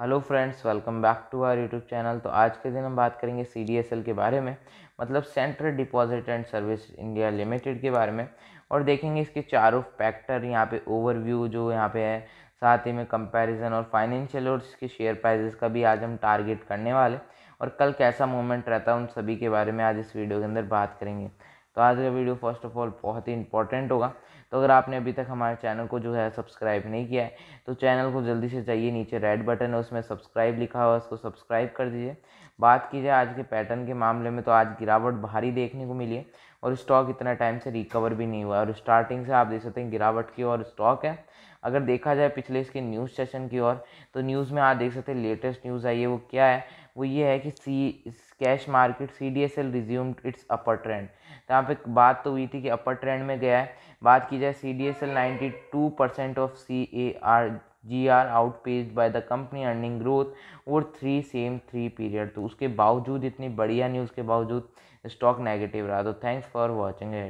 hello friends welcome back to our YouTube channel तो आज के दिन हम बात करेंगे सी के बारे में मतलब central deposit and service India limited के बारे में और देखेंगे इसके चारों फैक्टर यहाँ पे ओवरव्यू जो यहाँ पे है साथ ही में कंपैरिजन और फाइनेंशियल और इसके शेयर प्राइजेस का भी आज हम टारगेट करने वाले और कल कैसा मोमेंट रहता है उन सभी के बारे में आज इस वीडियो के अंदर बात करेंगे तो आज का वीडियो फर्स्ट ऑफ ऑल बहुत ही इंपॉर्टेंट होगा तो अगर आपने अभी तक हमारे चैनल को जो है सब्सक्राइब नहीं किया है तो चैनल को जल्दी से चाहिए नीचे रेड बटन है उसमें सब्सक्राइब लिखा हुआ है उसको सब्सक्राइब कर दीजिए बात की जाए आज के पैटर्न के मामले में तो आज गिरावट भारी देखने को मिली है और स्टॉक इतना टाइम से रिकवर भी नहीं हुआ और स्टार्टिंग से आप देख सकते हैं गिरावट की और स्टॉक है अगर देखा जाए पिछले इसके न्यूज़ सेशन की ओर तो न्यूज़ में आप देख सकते हैं लेटेस्ट न्यूज़ आई है वो क्या है वो ये है कि C cash market C D S L resume its upper trend तो यहाँ पे बात तो हुई थी कि अपर ट्रेंड में गया है बात की जाए सी D S L ninety two percent of C A R G are out page by the company earning growth और थ्री सेम थ्री पीरियड तो उसके बावजूद इतनी बढ़िया न्यूज़ के बावजूद स्टॉक नेगेटिव रहा तो थैंक्स फॉर वॉचिंग